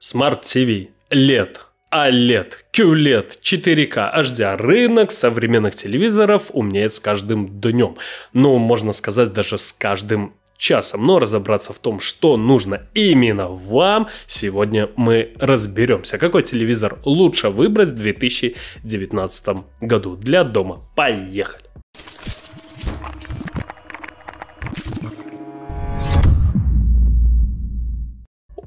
Smart TV, LED, OLED, QLED, 4К, HDR. Рынок современных телевизоров умнеет с каждым днем. Ну, можно сказать, даже с каждым часом. Но разобраться в том, что нужно именно вам, сегодня мы разберемся. Какой телевизор лучше выбрать в 2019 году для дома? Поехали!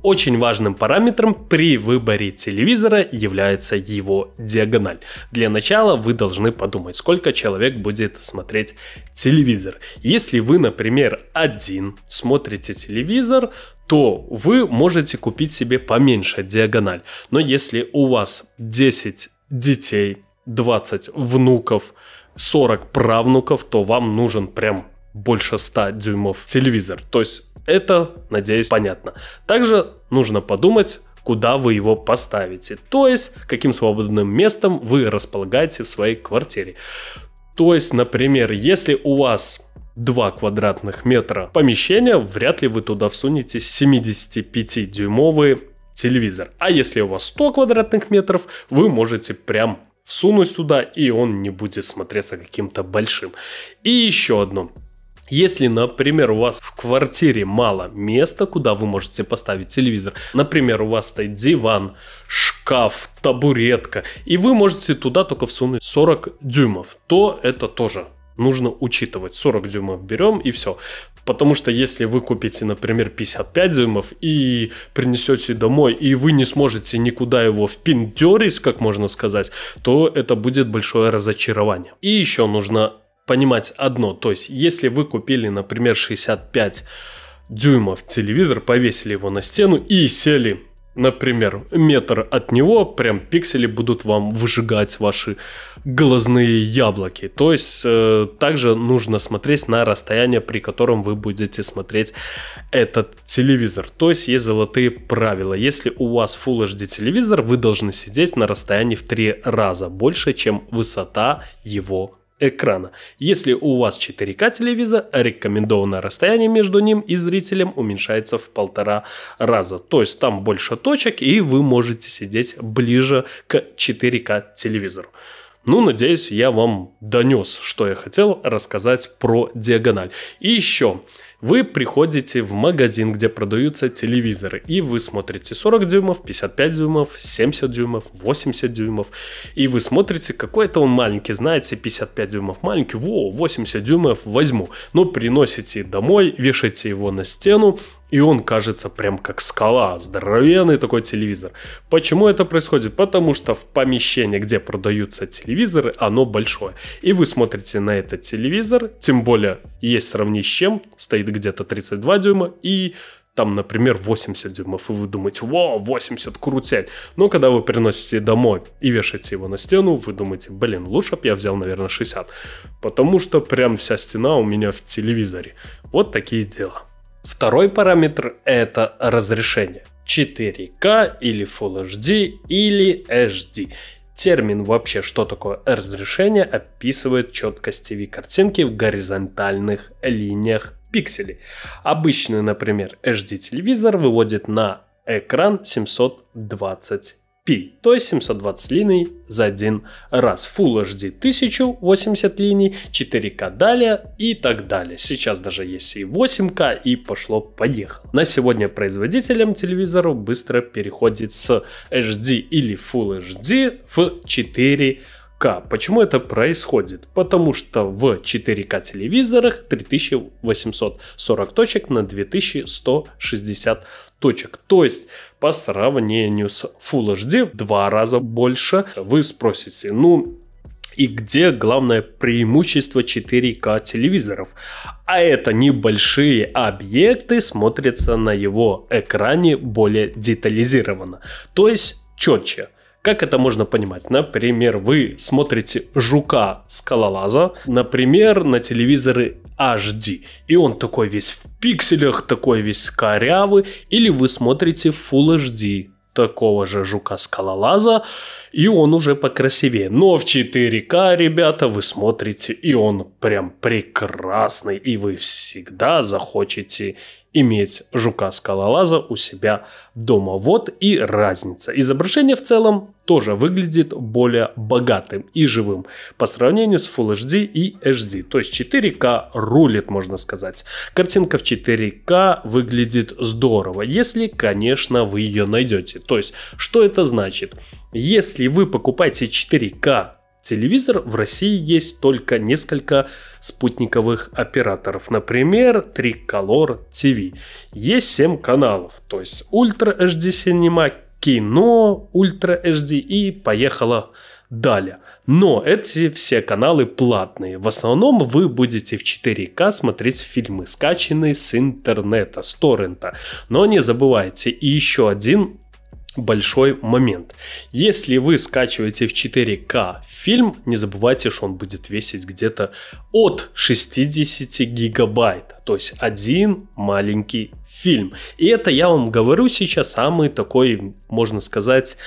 Очень важным параметром при выборе телевизора является его диагональ. Для начала вы должны подумать, сколько человек будет смотреть телевизор. Если вы, например, один смотрите телевизор, то вы можете купить себе поменьше диагональ. Но если у вас 10 детей, 20 внуков, 40 правнуков, то вам нужен прям больше 100 дюймов телевизор. То есть это, надеюсь, понятно. Также нужно подумать, куда вы его поставите, то есть каким свободным местом вы располагаете в своей квартире. То есть, например, если у вас 2 квадратных метра помещения, вряд ли вы туда всунете 75-дюймовый телевизор. А если у вас 100 квадратных метров, вы можете прям всунуть туда, и он не будет смотреться каким-то большим. И еще одно. Если, например, у вас в квартире мало места, куда вы можете поставить телевизор, например, у вас стоит диван, шкаф, табуретка, и вы можете туда только всунуть 40 дюймов, то это тоже нужно учитывать. 40 дюймов берем и все. Потому что если вы купите, например, 55 дюймов и принесете домой, и вы не сможете никуда его впендерить, как можно сказать, то это будет большое разочарование. И еще нужно понимать одно. То есть, если вы купили, например, 65 дюймов телевизор, повесили его на стену и сели, например, метр от него, прям пиксели будут вам выжигать ваши глазные яблоки. То есть, э, также нужно смотреть на расстояние, при котором вы будете смотреть этот телевизор. То есть, есть золотые правила. Если у вас Full HD телевизор, вы должны сидеть на расстоянии в три раза больше, чем высота его экрана. Если у вас 4К телевизор, рекомендованное расстояние между ним и зрителем уменьшается в полтора раза. То есть там больше точек и вы можете сидеть ближе к 4К телевизору. Ну, надеюсь, я вам донес, что я хотел рассказать про диагональ. И еще, вы приходите в магазин, где продаются телевизоры, и вы смотрите 40 дюймов, 55 дюймов, 70 дюймов, 80 дюймов, и вы смотрите, какой-то он маленький, знаете, 55 дюймов маленький, во, 80 дюймов возьму. Но приносите домой, вешайте его на стену, и он кажется прям как скала, здоровенный такой телевизор. Почему это происходит? Потому что в помещении, где продаются телевизоры, оно большое. И вы смотрите на этот телевизор, тем более есть сравнить с чем, стоит где-то 32 дюйма и там, например, 80 дюймов, и вы думаете, вау, 80, крутель. Но когда вы приносите домой и вешаете его на стену, вы думаете, блин, лучше бы я взял, наверное, 60. Потому что прям вся стена у меня в телевизоре. Вот такие дела. Второй параметр – это разрешение. 4К или Full HD или HD. Термин вообще, что такое разрешение, описывает четкость TV картинки в горизонтальных линиях пикселей. Обычный, например, HD телевизор выводит на экран 720 то есть 720 линий за один раз. Full HD 1080 линий, 4К далее и так далее. Сейчас даже есть и 8К и пошло-поехало. На сегодня производителем телевизоров быстро переходит с HD или Full HD в 4К 4К. Почему это происходит? Потому что в 4К телевизорах 3840 точек на 2160 точек. То есть по сравнению с Full HD в два раза больше. Вы спросите, ну и где главное преимущество 4К телевизоров. А это небольшие объекты смотрятся на его экране более детализированно, то есть четче. Как это можно понимать? Например, вы смотрите «Жука-скалолаза», например, на телевизоры HD, и он такой весь в пикселях, такой весь корявый, или вы смотрите Full HD, такого же жука-скалолаза, и он уже покрасивее. Но в 4К, ребята, вы смотрите, и он прям прекрасный, и вы всегда захочете иметь жука-скалолаза у себя дома. Вот и разница. Изображение в целом тоже выглядит более богатым и живым по сравнению с Full HD и HD. То есть 4К рулит, можно сказать. Картинка в 4К выглядит здорово, если, конечно, вы ее найдете. То есть, что это значит? Если вы покупаете 4К телевизор в России есть только несколько спутниковых операторов. Например, Tricolor TV. Есть 7 каналов, то есть Ultra HD Cinema, кино, Ultra HD и поехала далее. Но эти все каналы платные. В основном вы будете в 4К смотреть фильмы, скачанные с интернета, с торрента. Но не забывайте, и еще один большой момент. Если вы скачиваете в 4К фильм, не забывайте, что он будет весить где-то от 60 гигабайт. То есть один маленький фильм. И это я вам говорю сейчас самый такой, можно сказать,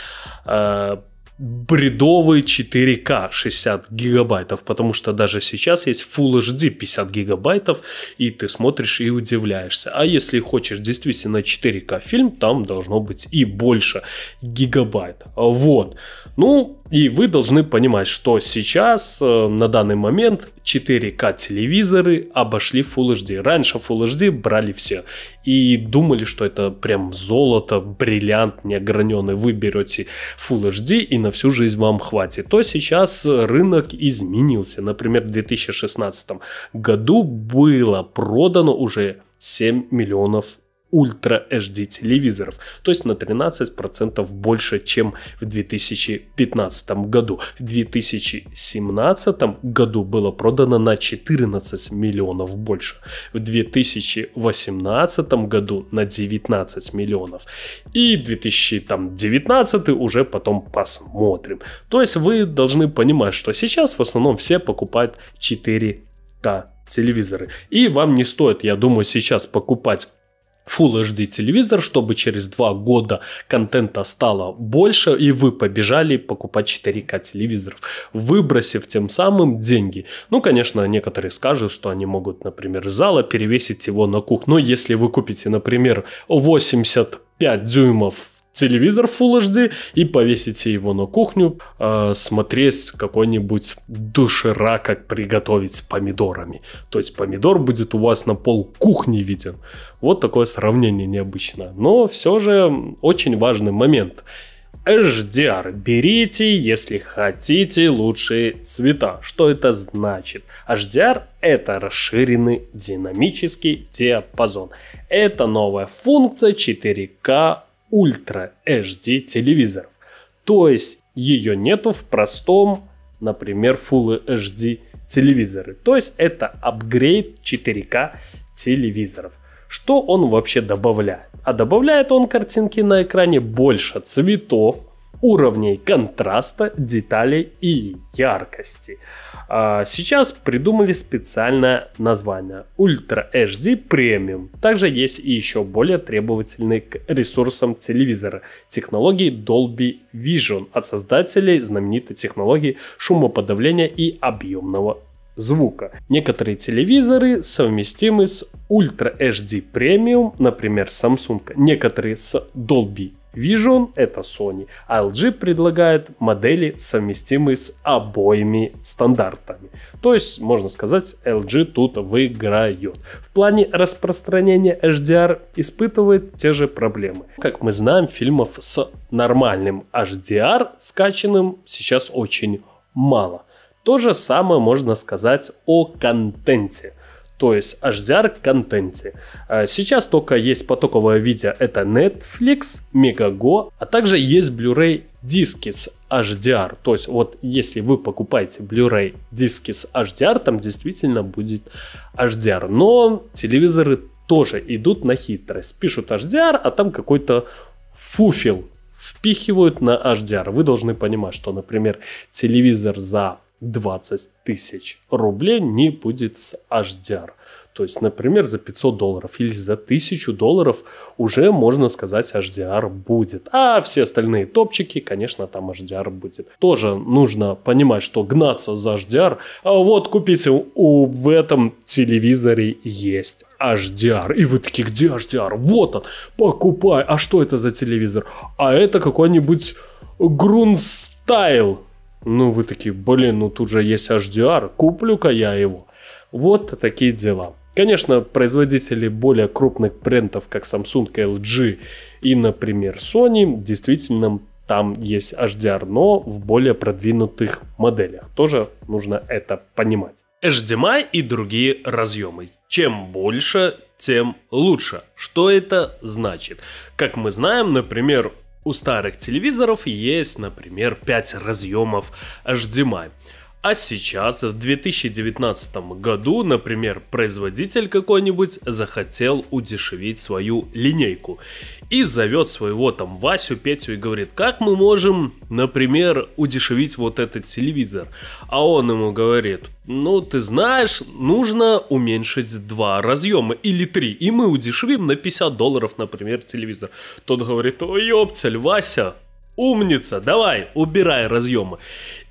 э, бредовый 4К 60 гигабайтов, потому что даже сейчас есть Full HD 50 гигабайтов, и ты смотришь и удивляешься. А если хочешь действительно 4К фильм, там должно быть и больше гигабайт. Вот. Ну, и вы должны понимать, что сейчас, э, на данный момент, 4К телевизоры обошли Full HD. Раньше Full HD брали все и думали, что это прям золото, бриллиант неограненный. Вы берете Full HD и на всю жизнь вам хватит. То сейчас рынок изменился. Например, в 2016 году было продано уже 7 миллионов ультра HD телевизоров, то есть на 13% больше, чем в 2015 году. В 2017 году было продано на 14 миллионов больше, в 2018 году на 19 миллионов и 2019 уже потом посмотрим. То есть вы должны понимать, что сейчас в основном все покупают 4К телевизоры. И вам не стоит, я думаю, сейчас покупать Full HD телевизор, чтобы через два года контента стало больше, и вы побежали покупать 4К телевизоров, выбросив тем самым деньги. Ну, конечно, некоторые скажут, что они могут, например, из зала перевесить его на кухню. Но если вы купите, например, 85 дюймов телевизор Full HD и повесите его на кухню, э, смотреть какой-нибудь душера, как приготовить с помидорами. То есть помидор будет у вас на пол кухни виден. Вот такое сравнение необычно. Но все же очень важный момент. HDR. Берите, если хотите, лучшие цвета. Что это значит? HDR – это расширенный динамический диапазон. Это новая функция 4К ультра HD телевизоров. То есть ее нету в простом, например, Full HD телевизоры. То есть это апгрейд 4К телевизоров. Что он вообще добавляет? А добавляет он картинки на экране больше цветов, уровней контраста, деталей и яркости. А, сейчас придумали специальное название Ultra HD Premium. Также есть и еще более требовательные к ресурсам телевизора технологии Dolby Vision от создателей знаменитой технологии шумоподавления и объемного звука. Некоторые телевизоры совместимы с Ultra HD Premium, например, Samsung. Некоторые с Dolby Vision, это Sony. А LG предлагает модели, совместимые с обоими стандартами. То есть, можно сказать, LG тут выиграет. В плане распространения HDR испытывает те же проблемы. Как мы знаем, фильмов с нормальным HDR скачанным сейчас очень мало – то же самое можно сказать о контенте то есть HDR контенте. А сейчас только есть потоковое видео, это Netflix, Megago, а также есть Blu-ray диски с HDR. То есть вот если вы покупаете Blu-ray диски с HDR, там действительно будет HDR. Но телевизоры тоже идут на хитрость. Пишут HDR, а там какой-то фуфил впихивают на HDR. Вы должны понимать, что, например, телевизор за 20 тысяч рублей не будет с HDR. То есть, например, за 500 долларов или за 1000 долларов уже, можно сказать, HDR будет. А все остальные топчики, конечно, там HDR будет. Тоже нужно понимать, что гнаться за HDR, а вот купите у, в этом телевизоре есть HDR. И вы такие, где HDR? Вот он, покупай. А что это за телевизор? А это какой-нибудь Грунстайл ну, вы такие, блин, ну тут же есть HDR, куплю-ка я его. Вот такие дела. Конечно, производители более крупных брендов, как Samsung, LG и, например, Sony, действительно там есть HDR, но в более продвинутых моделях. Тоже нужно это понимать. HDMI и другие разъемы. Чем больше, тем лучше. Что это значит? Как мы знаем, например, у старых телевизоров есть, например, 5 разъемов HDMI. А сейчас, в 2019 году, например, производитель какой-нибудь захотел удешевить свою линейку и зовет своего там Васю, Петю и говорит, как мы можем, например, удешевить вот этот телевизор? А он ему говорит, ну ты знаешь, нужно уменьшить два разъема или три, и мы удешевим на 50 долларов, например, телевизор. Тот говорит, ой, ёптель, Вася, Умница, давай, убирай разъемы.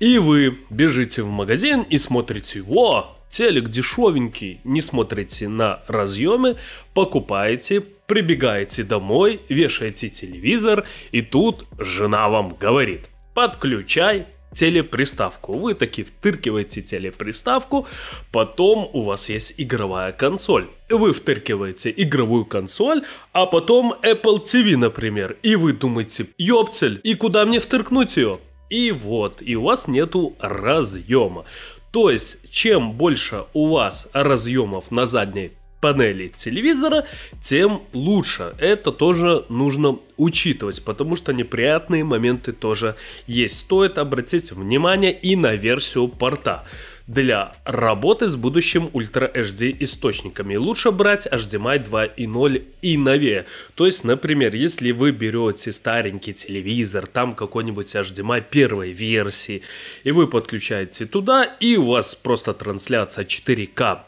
И вы бежите в магазин и смотрите, о, телек дешевенький, не смотрите на разъемы, покупаете, прибегаете домой, вешаете телевизор, и тут жена вам говорит, подключай телеприставку. Вы таки втыркиваете телеприставку, потом у вас есть игровая консоль. Вы втыркиваете игровую консоль, а потом Apple TV, например, и вы думаете, ёптель, и куда мне втыркнуть ее? И вот, и у вас нету разъема. То есть, чем больше у вас разъемов на задней панели телевизора, тем лучше. Это тоже нужно учитывать, потому что неприятные моменты тоже есть. Стоит обратить внимание и на версию порта для работы с будущим Ultra HD источниками. Лучше брать HDMI 2.0 и новее. То есть, например, если вы берете старенький телевизор, там какой-нибудь HDMI первой версии, и вы подключаете туда, и у вас просто трансляция 4К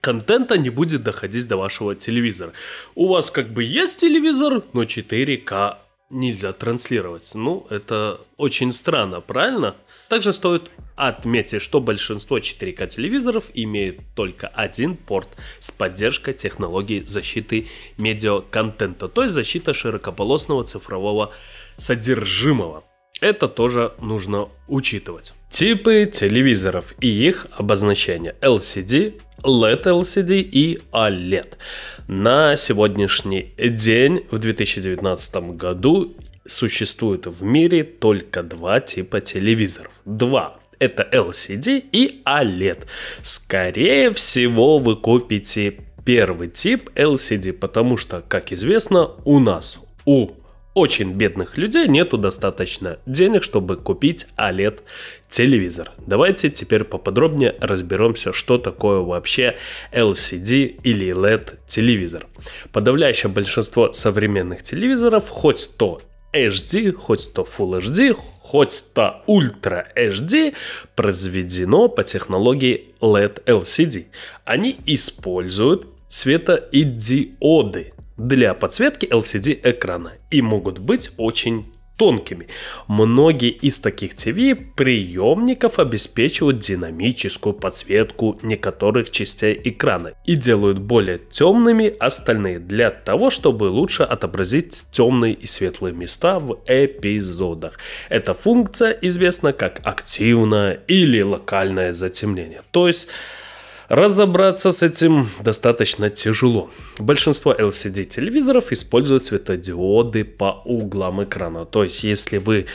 контента не будет доходить до вашего телевизора. У вас как бы есть телевизор, но 4К нельзя транслировать. Ну, это очень странно, правильно? Также стоит отметить, что большинство 4К телевизоров имеют только один порт с поддержкой технологии защиты медиаконтента, то есть защита широкополосного цифрового содержимого. Это тоже нужно учитывать. Типы телевизоров и их обозначения LCD, LED LCD и OLED. А На сегодняшний день, в 2019 году, существует в мире только два типа телевизоров. Два это LCD и OLED. А Скорее всего, вы купите первый тип LCD, потому что, как известно, у нас у очень бедных людей нету достаточно денег, чтобы купить OLED а телевизор. Давайте теперь поподробнее разберемся, что такое вообще LCD или LED телевизор. Подавляющее большинство современных телевизоров, хоть то HD, хоть то Full HD, хоть то Ultra HD, произведено по технологии LED LCD. Они используют светоидиоды для подсветки LCD экрана и могут быть очень тонкими. Многие из таких ТВ приемников обеспечивают динамическую подсветку некоторых частей экрана и делают более темными остальные для того, чтобы лучше отобразить темные и светлые места в эпизодах. Эта функция известна как активное или локальное затемнение. То есть Разобраться с этим достаточно тяжело. Большинство LCD телевизоров используют светодиоды по углам экрана. То есть, если вы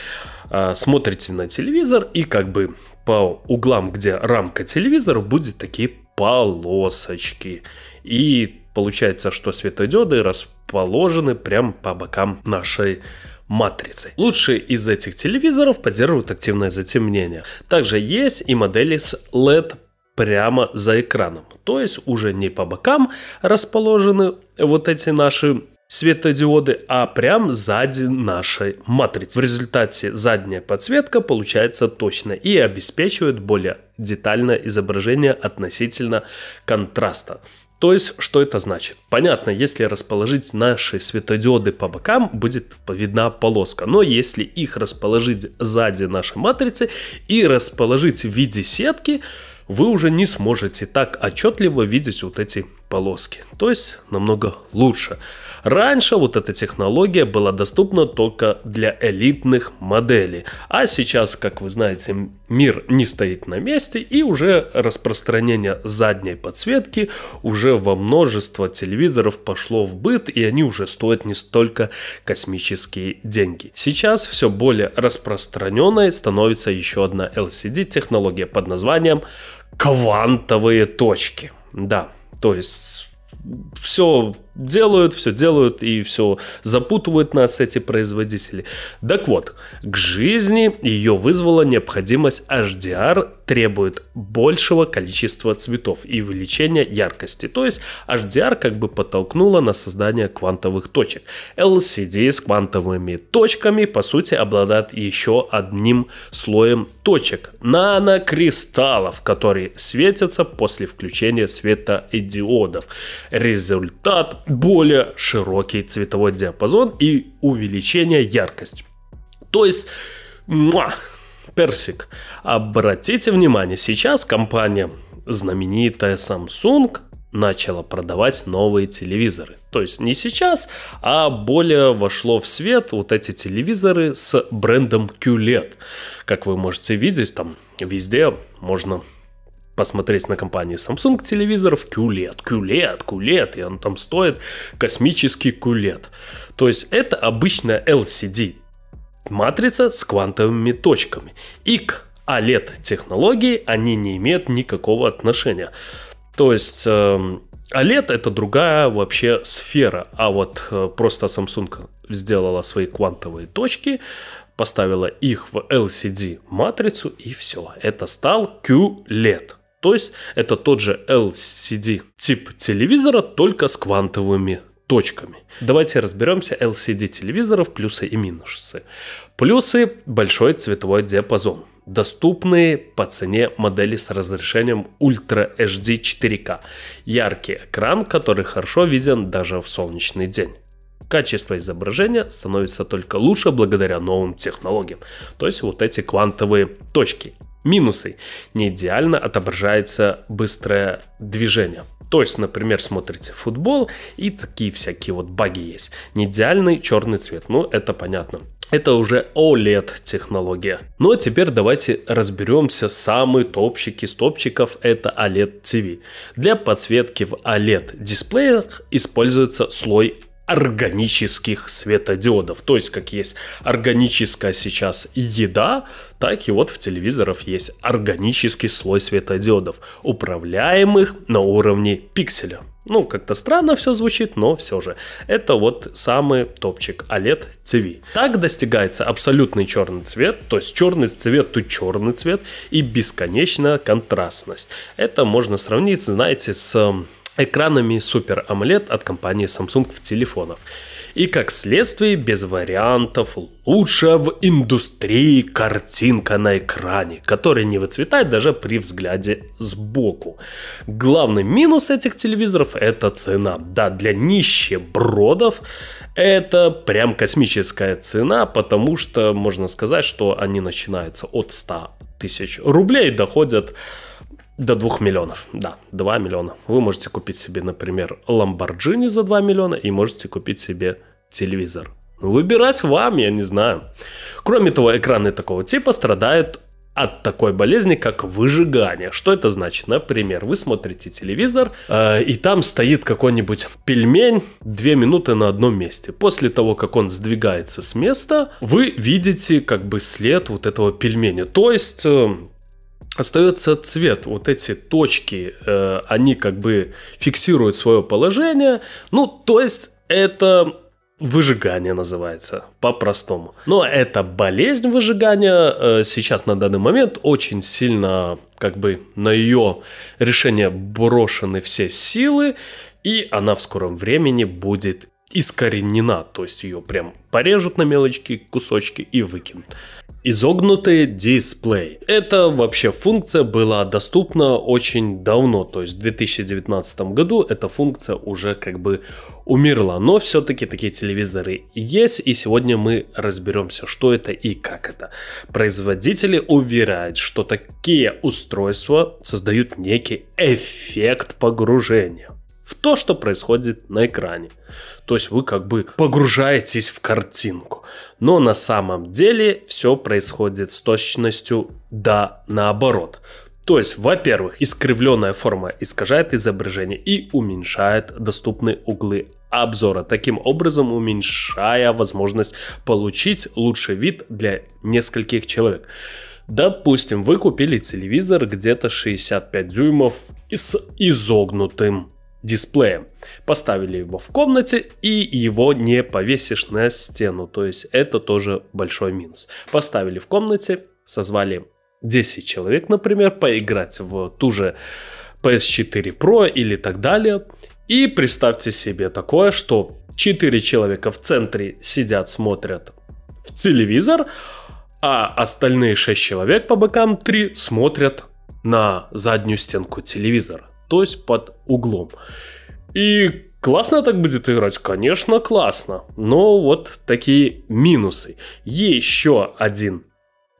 э, смотрите на телевизор и как бы по углам, где рамка телевизора, будет такие полосочки. И получается, что светодиоды расположены прям по бокам нашей матрицы. Лучшие из этих телевизоров поддерживают активное затемнение. Также есть и модели с LED прямо за экраном. То есть уже не по бокам расположены вот эти наши светодиоды, а прям сзади нашей матрицы. В результате задняя подсветка получается точно и обеспечивает более детальное изображение относительно контраста. То есть, что это значит? Понятно, если расположить наши светодиоды по бокам, будет видна полоска. Но если их расположить сзади нашей матрицы и расположить в виде сетки, вы уже не сможете так отчетливо видеть вот эти полоски. То есть намного лучше. Раньше вот эта технология была доступна только для элитных моделей. А сейчас, как вы знаете, мир не стоит на месте и уже распространение задней подсветки уже во множество телевизоров пошло в быт и они уже стоят не столько космические деньги. Сейчас все более распространенной становится еще одна LCD технология под названием квантовые точки. Да, то есть все делают, все делают и все запутывают нас эти производители. Так вот, к жизни ее вызвала необходимость HDR требует большего количества цветов и увеличения яркости. То есть HDR как бы подтолкнула на создание квантовых точек. LCD с квантовыми точками по сути обладает еще одним слоем точек нанокристаллов, которые светятся после включения света и диодов. Результат более широкий цветовой диапазон и увеличение яркости. То есть, муа, персик. Обратите внимание, сейчас компания знаменитая Samsung начала продавать новые телевизоры. То есть не сейчас, а более вошло в свет вот эти телевизоры с брендом QLED. Как вы можете видеть, там везде можно посмотреть на компании Samsung телевизоров QLED, QLED, QLED, и он там стоит космический QLED. То есть это обычная LCD матрица с квантовыми точками. И к OLED-технологии они не имеют никакого отношения. То есть... Э, эм, OLED это другая вообще сфера, а вот э, просто Samsung сделала свои квантовые точки, поставила их в LCD матрицу и все. Это стал QLED. То есть это тот же LCD тип телевизора, только с квантовыми точками. Давайте разберемся LCD телевизоров, плюсы и минусы. Плюсы – большой цветовой диапазон, доступные по цене модели с разрешением Ultra HD 4K, яркий экран, который хорошо виден даже в солнечный день. Качество изображения становится только лучше благодаря новым технологиям, то есть вот эти квантовые точки. Минусы. Не идеально отображается быстрое движение. То есть, например, смотрите футбол, и такие всякие вот баги есть. Не идеальный черный цвет, ну это понятно. Это уже OLED-технология. Ну а теперь давайте разберемся. Самые топчики с топчиков это OLED TV. Для подсветки в OLED-дисплеях используется слой органических светодиодов. То есть, как есть органическая сейчас еда, так и вот в телевизорах есть органический слой светодиодов, управляемых на уровне пикселя. Ну, как-то странно все звучит, но все же. Это вот самый топчик OLED TV. Так достигается абсолютный черный цвет, то есть черный цвет, тут черный цвет и бесконечная контрастность. Это можно сравнить, знаете, с экранами Super AMOLED от компании Samsung в телефонах. И как следствие, без вариантов, лучше в индустрии картинка на экране, которая не выцветает даже при взгляде сбоку. Главный минус этих телевизоров – это цена. Да, для нищебродов это прям космическая цена, потому что можно сказать, что они начинаются от 100 тысяч рублей, доходят до 2 миллионов, да, 2 миллиона. Вы можете купить себе, например, Lamborghini за 2 миллиона и можете купить себе телевизор. Ну, выбирать вам, я не знаю. Кроме того, экраны такого типа страдают от такой болезни, как выжигание. Что это значит? Например, вы смотрите телевизор, э, и там стоит какой-нибудь пельмень 2 минуты на одном месте. После того, как он сдвигается с места, вы видите как бы след вот этого пельменя. То есть... Э, остается цвет. Вот эти точки, э, они как бы фиксируют свое положение. Ну, то есть это выжигание называется по-простому. Но эта болезнь выжигания э, сейчас на данный момент очень сильно как бы на ее решение брошены все силы, и она в скором времени будет искоренена, то есть ее прям порежут на мелочки кусочки и выкинут изогнутый дисплей. Эта вообще функция была доступна очень давно, то есть в 2019 году эта функция уже как бы умерла, но все-таки такие телевизоры есть, и сегодня мы разберемся, что это и как это. Производители уверяют, что такие устройства создают некий эффект погружения в то, что происходит на экране. То есть вы как бы погружаетесь в картинку. Но на самом деле все происходит с точностью да наоборот. То есть, во-первых, искривленная форма искажает изображение и уменьшает доступные углы обзора, таким образом уменьшая возможность получить лучший вид для нескольких человек. Допустим, вы купили телевизор где-то 65 дюймов с изогнутым дисплеем. Поставили его в комнате и его не повесишь на стену, то есть это тоже большой минус. Поставили в комнате, созвали 10 человек, например, поиграть в ту же PS4 Pro или так далее. И представьте себе такое, что 4 человека в центре сидят, смотрят в телевизор, а остальные 6 человек по бокам 3 смотрят на заднюю стенку телевизора то есть под углом. И классно так будет играть? Конечно, классно. Но вот такие минусы. Еще один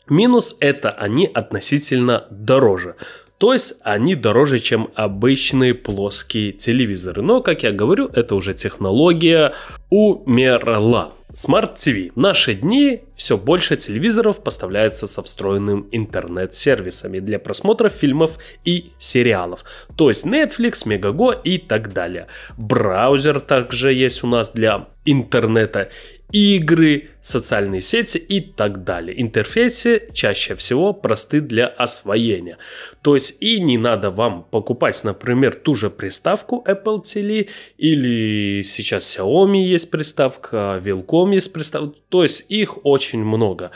Минус это они относительно дороже. То есть они дороже, чем обычные плоские телевизоры. Но, как я говорю, это уже технология умерла. Smart TV. В наши дни все больше телевизоров поставляется со встроенным интернет-сервисами для просмотра фильмов и сериалов. То есть Netflix, Megago и так далее. Браузер также есть у нас для интернета игры, социальные сети и так далее. Интерфейсы чаще всего просты для освоения. То есть и не надо вам покупать, например, ту же приставку Apple TV или сейчас Xiaomi есть приставка, Велком есть приставка. То есть их очень много.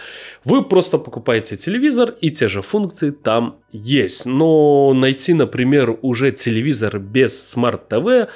Вы просто покупаете телевизор и те же функции там есть. Но найти, например, уже телевизор без смарт-ТВ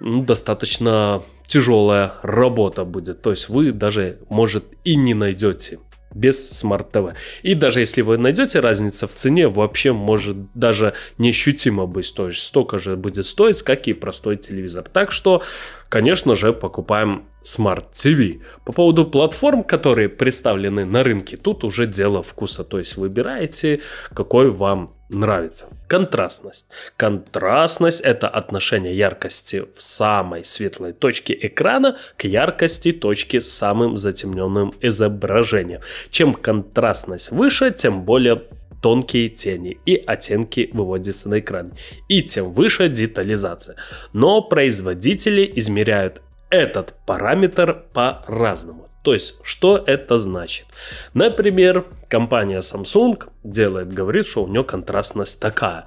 достаточно тяжелая работа будет. То есть вы даже, может, и не найдете без Smart TV. И даже если вы найдете разница в цене, вообще может даже неощутимо быть. То есть столько же будет стоить, как и простой телевизор. Так что конечно же, покупаем Smart TV. По поводу платформ, которые представлены на рынке, тут уже дело вкуса. То есть выбираете, какой вам нравится. Контрастность. Контрастность – это отношение яркости в самой светлой точке экрана к яркости точки с самым затемненным изображением. Чем контрастность выше, тем более тонкие тени и оттенки выводятся на экран, и тем выше детализация. Но производители измеряют этот параметр по-разному. То есть, что это значит? Например, компания Samsung делает, говорит, что у нее контрастность такая.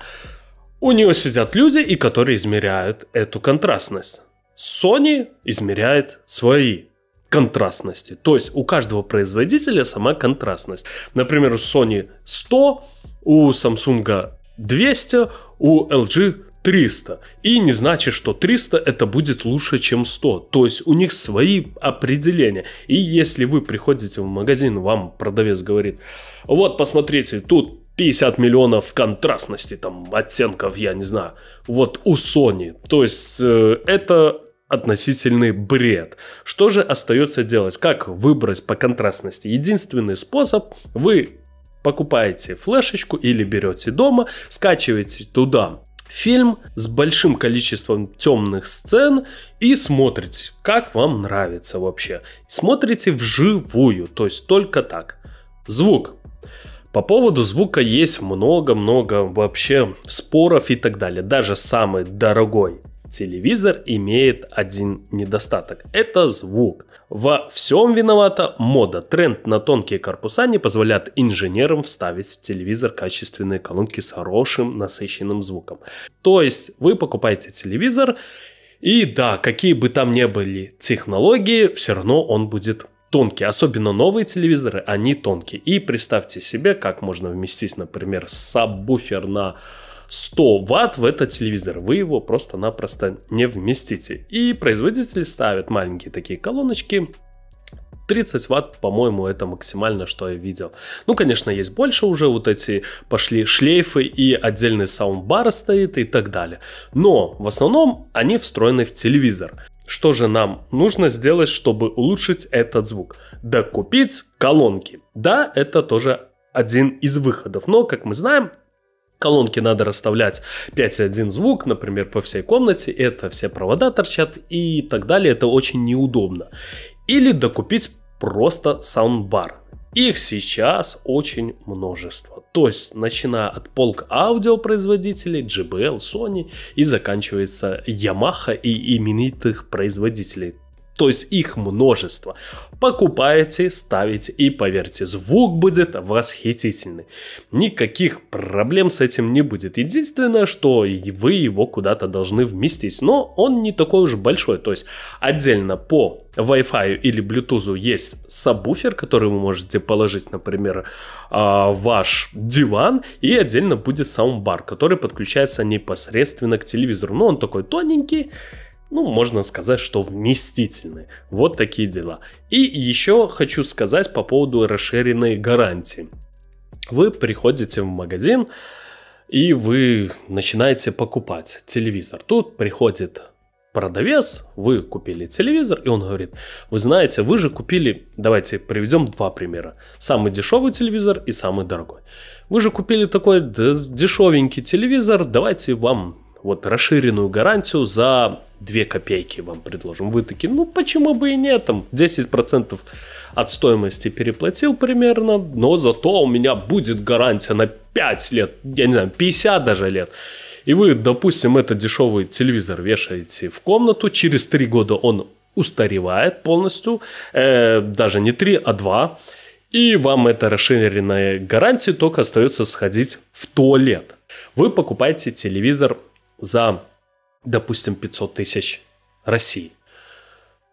У нее сидят люди, и которые измеряют эту контрастность. Sony измеряет свои контрастности. То есть у каждого производителя сама контрастность. Например, у Sony 100, у Samsung 200, у LG 300. И не значит, что 300 это будет лучше, чем 100. То есть у них свои определения. И если вы приходите в магазин, вам продавец говорит, вот посмотрите, тут 50 миллионов контрастности, там, оттенков, я не знаю, вот у Sony. То есть э, это относительный бред. Что же остается делать? Как выбрать по контрастности? Единственный способ – вы покупаете флешечку или берете дома, скачиваете туда фильм с большим количеством темных сцен и смотрите, как вам нравится вообще. Смотрите вживую, то есть только так. Звук. По поводу звука есть много-много вообще споров и так далее. Даже самый дорогой телевизор имеет один недостаток. Это звук. Во всем виновата мода. Тренд на тонкие корпуса не позволяет инженерам вставить в телевизор качественные колонки с хорошим насыщенным звуком. То есть вы покупаете телевизор, и да, какие бы там ни были технологии, все равно он будет тонкие, особенно новые телевизоры, они тонкие. И представьте себе, как можно вместить, например, сабвуфер на 100 ватт в этот телевизор. Вы его просто-напросто не вместите. И производители ставят маленькие такие колоночки, 30 ватт, по-моему, это максимально, что я видел. Ну, конечно, есть больше уже, вот эти пошли шлейфы и отдельный саундбар стоит и так далее. Но в основном они встроены в телевизор. Что же нам нужно сделать, чтобы улучшить этот звук? Да купить колонки. Да, это тоже один из выходов, но, как мы знаем, колонки надо расставлять 5.1 звук, например, по всей комнате, это все провода торчат и так далее, это очень неудобно. Или докупить просто саундбар. Их сейчас очень множество. То есть, начиная от полк аудиопроизводителей, JBL, Sony и заканчивается Yamaha и именитых производителей то есть их множество. Покупайте, ставите и поверьте, звук будет восхитительный. Никаких проблем с этим не будет. Единственное, что вы его куда-то должны вместить, но он не такой уж большой. То есть отдельно по Wi-Fi или Bluetooth есть сабвуфер, который вы можете положить, например, а, ваш диван, и отдельно будет саундбар, который подключается непосредственно к телевизору. Но он такой тоненький, ну, можно сказать, что вместительные. Вот такие дела. И еще хочу сказать по поводу расширенной гарантии. Вы приходите в магазин, и вы начинаете покупать телевизор. Тут приходит продавец, вы купили телевизор, и он говорит, вы знаете, вы же купили, давайте приведем два примера, самый дешевый телевизор и самый дорогой. Вы же купили такой дешевенький телевизор, давайте вам вот расширенную гарантию за 2 копейки вам предложим. Вы такие, ну почему бы и нет, там 10% от стоимости переплатил примерно, но зато у меня будет гарантия на 5 лет, я не знаю, 50 даже лет. И вы, допустим, этот дешевый телевизор вешаете в комнату, через 3 года он устаревает полностью, э, даже не 3, а 2, и вам эта расширенная гарантия только остается сходить в туалет. Вы покупаете телевизор за допустим, 500 тысяч России.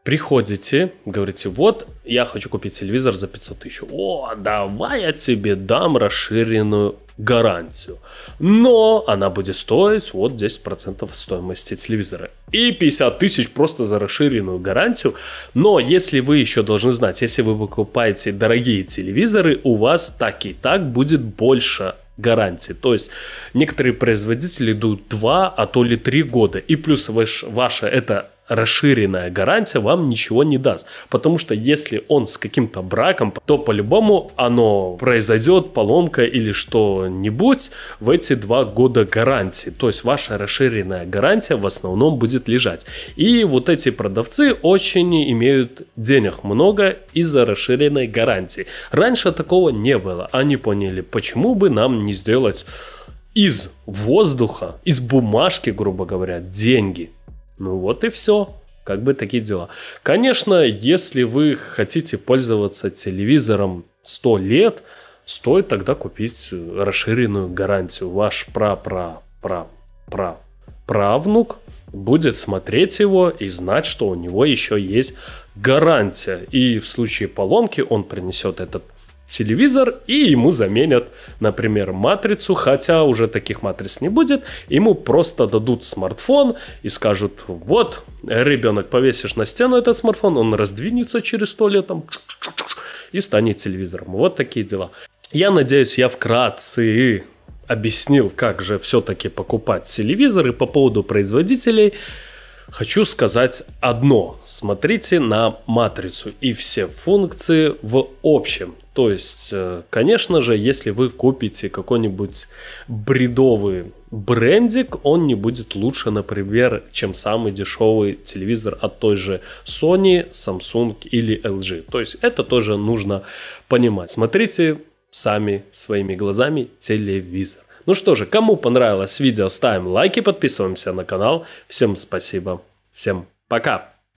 Приходите, говорите, вот, я хочу купить телевизор за 500 тысяч. О, давай я тебе дам расширенную гарантию. Но она будет стоить вот 10% стоимости телевизора. И 50 тысяч просто за расширенную гарантию. Но если вы еще должны знать, если вы покупаете дорогие телевизоры, у вас так и так будет больше гарантии. То есть некоторые производители идут 2, а то ли 3 года. И плюс ваш, ваша это расширенная гарантия вам ничего не даст. Потому что если он с каким-то браком, то по-любому оно произойдет, поломка или что-нибудь в эти два года гарантии. То есть ваша расширенная гарантия в основном будет лежать. И вот эти продавцы очень имеют денег много из-за расширенной гарантии. Раньше такого не было. Они поняли, почему бы нам не сделать из воздуха, из бумажки, грубо говоря, деньги. Ну вот и все. Как бы такие дела. Конечно, если вы хотите пользоваться телевизором 100 лет, стоит тогда купить расширенную гарантию. Ваш пра-пра-пра-пра правнук будет смотреть его и знать, что у него еще есть гарантия. И в случае поломки он принесет этот телевизор, и ему заменят, например, матрицу, хотя уже таких матриц не будет, ему просто дадут смартфон и скажут, вот, ребенок, повесишь на стену этот смартфон, он раздвинется через сто лет там, и станет телевизором. Вот такие дела. Я надеюсь, я вкратце объяснил, как же все-таки покупать телевизоры по поводу производителей – Хочу сказать одно. Смотрите на матрицу и все функции в общем. То есть, э, конечно же, если вы купите какой-нибудь бредовый брендик, он не будет лучше, например, чем самый дешевый телевизор от той же Sony, Samsung или LG. То есть это тоже нужно понимать. Смотрите сами своими глазами телевизор. Ну что же, кому понравилось видео, ставим лайки, подписываемся на канал. Всем спасибо, всем пока!